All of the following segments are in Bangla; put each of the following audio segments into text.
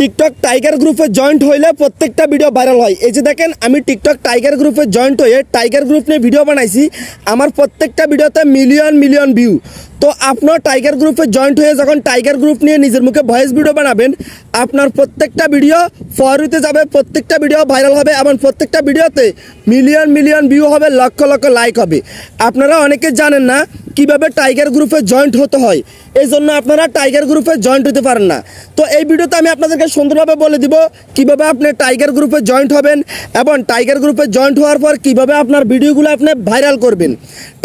টিকটক টাইগার গ্রুপে জয়েন্ট হইলে প্রত্যেকটা ভিডিও ভাইরাল হয় এই যে দেখেন আমি টিকটক টাইগার গ্রুপে জয়েন্ট হয়ে টাইগার গ্রুপ নিয়ে ভিডিও বানাইছি আমার প্রত্যেকটা ভিডিওতে মিলিয়ন মিলিয়ন ভিউ তো আপনার টাইগার গ্রুপে জয়েন্ট হয়ে যখন টাইগার গ্রুপ নিয়ে নিজের মুখে ভয়েস ভিডিও বানাবেন আপনার প্রত্যেকটা ভিডিও ফরুতে যাবে প্রত্যেকটা ভিডিও ভাইরাল হবে এবং প্রত্যেকটা ভিডিওতে মিলিয়ন মিলিয়ন ভিউ হবে লক্ষ লক্ষ লাইক হবে আপনারা অনেকে জানেন না কিভাবে টাইগার গ্রুপে জয়েন্ট হতে হয় এই জন্য আপনারা টাইগার গ্রুপে জয়েন্ট হতে পারেন না তো এই ভিডিওতে আমি আপনাদেরকে সুন্দরভাবে বলে দিব কিভাবে আপনি টাইগার গ্রুপে জয়েন্ট হবেন এবং টাইগার গ্রুপে জয়েন্ট হওয়ার পর কিভাবে আপনার ভিডিওগুলো আপনি ভাইরাল করবেন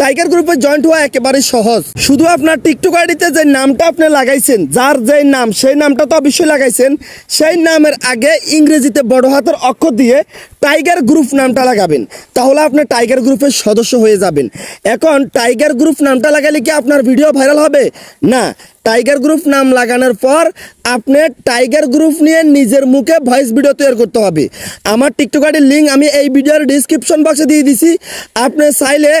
টাইগার গ্রুপে জয়েন্ট হওয়া একেবারে সহজ শুধু আপনার টিকটক আইডিতে যে নামটা আপনি লাগাইছেন যার যে নাম সেই নামটা তো অবশ্যই লাগাইছেন সেই নামের আগে ইংরেজিতে বড় হাতের অক্ষর দিয়ে টাইগার গ্রুপ নামটা লাগাবেন তাহলে আপনি টাইগার গ্রুপের সদস্য হয়ে যাবেন এখন টাইগার গ্রুপ নাম ঘন্টা লাগালে কি আপনার ভিডিও ভাইরাল হবে না টাইগার গ্রুপ নাম লাগানোর পর আপনি টাইগার গ্রুপ নিয়ে নিজের মুখে ভয়েস ভিডিও তৈরি করতে হবে আমার টিকটক আইডির লিঙ্ক আমি এই ভিডিওর ডিসক্রিপশন বক্সে দিয়ে দিছি আপনি চাইলে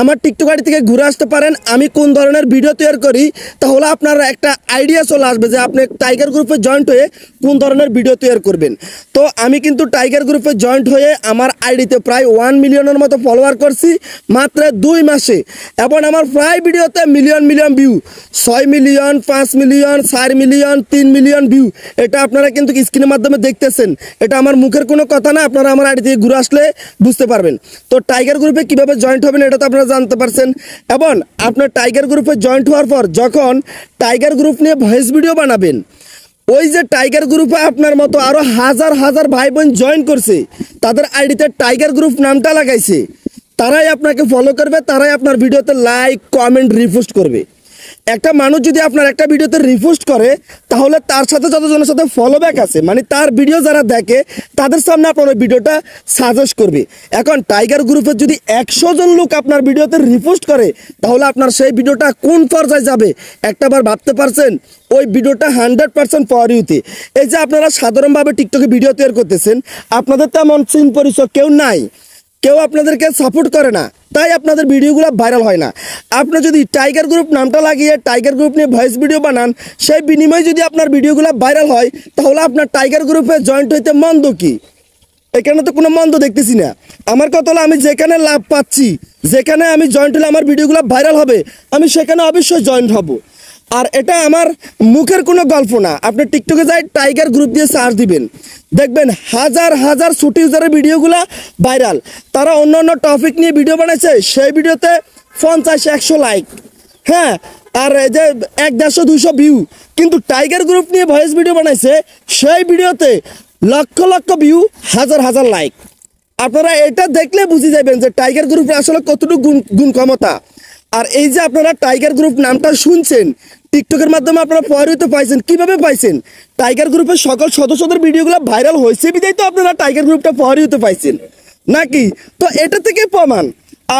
আমার টিকটক আইডি থেকে ঘুরে আসতে পারেন আমি কোন ধরনের ভিডিও তৈরি করি তাহলে আপনার একটা আইডিয়া চলে আসবে যে আপনি টাইগার গ্রুপে জয়েন্ট হয়ে কোন ধরনের ভিডিও তৈরি করবেন তো আমি কিন্তু টাইগার গ্রুপে জয়েন্ট হয়ে আমার আইডিতে প্রায় ওয়ান মিলিয়নের মতো ফলোয়ার করছি মাত্র দুই মাসে এবং আমার প্রায় ভিডিওতে মিলিয়ন মিলিয়ন ভিউ ছয় মিলিয়ন মিলিয়ন পাঁচ মিলিয়ন চার মিলিয়ন তিন মিলিয়ন ভিউ এটা আপনারা কিন্তু স্ক্রিনের মাধ্যমে দেখতেছেন এটা আমার মুখের কোনো কথা না আপনারা আমার আইডি দিয়ে ঘুরে আসলে বুঝতে পারবেন তো টাইগার গ্রুপে কিভাবে জয়েন্ট হবেন এটা তো আপনারা জানতে পারছেন এবং আপনার টাইগার গ্রুপে জয়েন্ট হওয়ার পর যখন টাইগার গ্রুপ নিয়ে ভয়েস ভিডিও বানাবেন ওই যে টাইগার গ্রুপে আপনার মতো আরও হাজার হাজার ভাই বোন জয়েন করছে তাদের আইডিতে টাইগার গ্রুপ নামটা লাগাইছে তারাই আপনাকে ফলো করবে তারাই আপনার ভিডিওতে লাইক কমেন্ট রিপোস্ট করবে একটা মানুষ যদি আপনার একটা ভিডিওতে রিপোস্ট করে তাহলে তার সাথে যতজনের সাথে ফলো ব্যাক আছে মানে তার ভিডিও যারা দেখে তাদের সামনে আপনার ওই ভিডিওটা সাজেস্ট করবে এখন টাইগার গ্রুপের যদি একশো জন লোক আপনার ভিডিওতে রিপোস্ট করে তাহলে আপনার সেই ভিডিওটা কোন পর্যায়ে যাবে একটাবার ভাবতে পারছেন ওই ভিডিওটা হান্ড্রেড পার্সেন্ট পাওয়ার ইউতে এই যে আপনারা সাধারণভাবে টিকটকে ভিডিও তৈরি করতেছেন আপনাদের তেমন চিন পরিচয় কেউ নাই কেউ আপনাদেরকে সাপোর্ট করে না তাই আপনাদের ভিডিওগুলো ভাইরাল হয় না আপনি যদি টাইগার গ্রুপ নামটা লাগিয়ে টাইগার গ্রুপ নিয়ে ভয়েস ভিডিও বানান সেই বিনিময়ে যদি আপনার ভিডিওগুলো ভাইরাল হয় তাহলে আপনার টাইগার গ্রুপে জয়েন্ট হইতে মন্দ কি এখানে তো কোনো মন্দ দেখতেছি না আমার কথা হলো আমি যেখানে লাভ পাচ্ছি যেখানে আমি জয়েন্ট হলে আমার ভিডিওগুলো ভাইরাল হবে আমি সেখানে অবশ্যই জয়েন্ট হবো আর এটা আমার মুখের কোনো গল্প না আপনি টিকটকে যাই টাইগার গ্রুপ দিয়ে সার্চ দিবেন দেখবেন হাজার হাজার শুটিং যারা ভিডিওগুলো ভাইরাল তারা অন্য অন্য টপিক নিয়ে ভিডিও বানাইছে সেই ভিডিওতে পঞ্চাশ একশো লাইক হ্যাঁ আর এই যে এক দেড়শো দুশো ভিউ কিন্তু টাইগার গ্রুপ নিয়ে ভয়েস ভিডিও বানাইছে সেই ভিডিওতে লক্ষ লক্ষ ভিউ হাজার হাজার লাইক আপনারা এটা দেখলে বুঝে যাবেন যে টাইগার গ্রুপের আসলে কতটুকু গুণ গুণ ক্ষমতা আর এই যে আপনারা টাইগার গ্রুপ নামটা শুনছেন টিকটকের মাধ্যমে আপনারা পরিচিত পাইছেন কিভাবে পাইছেন টাইগার গ্রুপের সকল সদস্যদের ভিডিওগুলো ভাইরাল হয়েছে বিদায় তো আপনারা টাইগার গ্রুপটা পরিচিত পাইছেন নাকি তো এটা থেকে প্রমাণ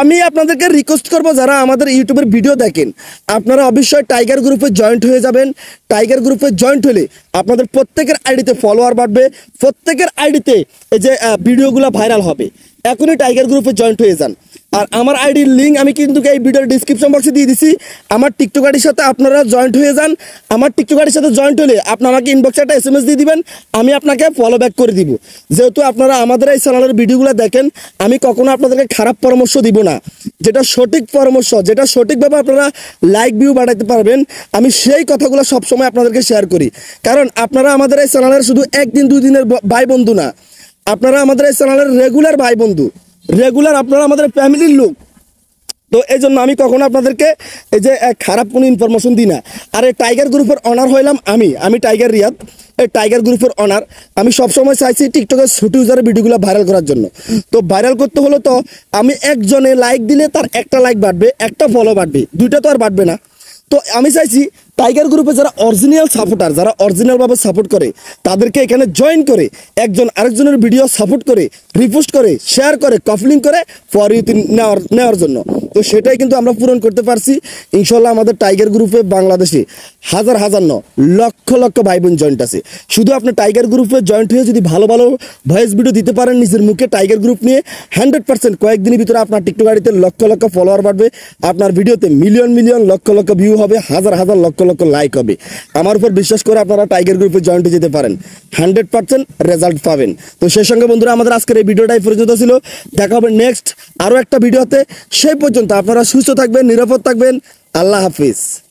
আমি আপনাদেরকে রিকোয়েস্ট করব যারা আমাদের ইউটিউবের ভিডিও দেখেন আপনারা অবশ্যই টাইগার গ্রুপে জয়েন্ট হয়ে যাবেন টাইগার গ্রুপে জয়েন্ট হলে আপনাদের প্রত্যেকের আইডিতে ফলোয়ার বাড়বে প্রত্যেকের আইডিতে এই যে ভিডিওগুলো ভাইরাল হবে এখনই টাইগার গ্রুপে জয়েন্ট হয়ে যান আর আমার আইডির লিঙ্ক আমি কিন্তু এই ভিডিওর ডিসক্রিপশন বক্সে দিয়ে দিছি আমার টিকটক আইডির সাথে আপনারা জয়েন্ট হয়ে যান আমার টিকটক আইডির সাথে জয়েন্ট হলে আপনি আমাকে ইনবক্সে একটা এস এম এস দিয়ে দিবেন আমি আপনাকে ফলো ব্যাক করে দিব যেহেতু আপনারা আমাদের এই চ্যানেলের ভিডিওগুলো দেখেন আমি কখনো আপনাদেরকে খারাপ পরামর্শ দিব না যেটা সঠিক পরামর্শ যেটা সঠিকভাবে আপনারা লাইক ভিউ বাড়াইতে পারবেন আমি সেই কথাগুলো সবসময় আপনাদেরকে শেয়ার করি কারণ আপনারা আমাদের এই চ্যানেলের শুধু একদিন দুই দিনের ভাই বন্ধু না আপনারা আমাদের এই চ্যানেলের রেগুলার ভাই বন্ধু রেগুলার আপনারা আমাদের ফ্যামিলির লোক তো এই জন্য আমি কখনো আপনাদেরকে এই যে খারাপ কোনো ইনফরমেশন দিই না আর এই টাইগার গ্রুপের অনার হইলাম আমি আমি টাইগার রিয়াদ এই টাইগার গ্রুপের অনার আমি সবসময় চাইছি টিকটকের ছোট ইউজারের ভিডিওগুলো ভাইরাল করার জন্য তো ভাইরাল করতে হলো তো আমি একজনে লাইক দিলে তার একটা লাইক বাড়বে একটা ফলো বাড়বে দুইটা তো আর বাড়বে না তো আমি চাইছি টাইগার গ্রুপে যারা অরিজিনাল সাপোর্টার যারা অরিজিনালভাবে সাপোর্ট করে তাদেরকে এখানে জয়েন করে একজন আরেকজনের ভিডিও সাপোর্ট করে রিপোস্ট করে শেয়ার করে কফলিং করে ফর ইউথ নেওয়ার নেওয়ার জন্য তো সেটাই কিন্তু আমরা পূরণ করতে পারছি ইনশাল্লাহ আমাদের টাইগার গ্রুপে বাংলাদেশে হাজার হাজার ন লক্ষ লক্ষ ভাই বোন জয়েন্ট আছে শুধু আপনি টাইগার গ্রুপে জয়েন্ট হয়ে যদি ভালো ভালো ভয়েস ভিডিও দিতে পারেন নিজের মুখে টাইগার গ্রুপ নিয়ে হান্ড্রেড পার্সেন্ট কয়েকদিনের ভিতরে আপনার টিকটক গাড়িতে লক্ষ লক্ষ ফলোয়ার বাড়বে আপনার ভিডিওতে মিলিয়ন মিলিয়ন লক্ষ লক্ষ ভিউ হবে হাজার হাজার লক্ষ লক্ষ লাইক হবে আমার উপর বিশ্বাস করে আপনারা টাইগার গ্রুপে জয়েন্ট যেতে পারেন হান্ড্রেড পার্সেন্ট রেজাল্ট পাবেন তো সেই সঙ্গে বন্ধুরা আমাদের আজকের এই ভিডিওটাই পর্যন্ত ছিল দেখা হবে নেক্সট আরও একটা ভিডিওতে সেই পর্যন্ত আপনারা সুস্থ থাকবেন নিরাপদ থাকবেন আল্লাহ হাফিজ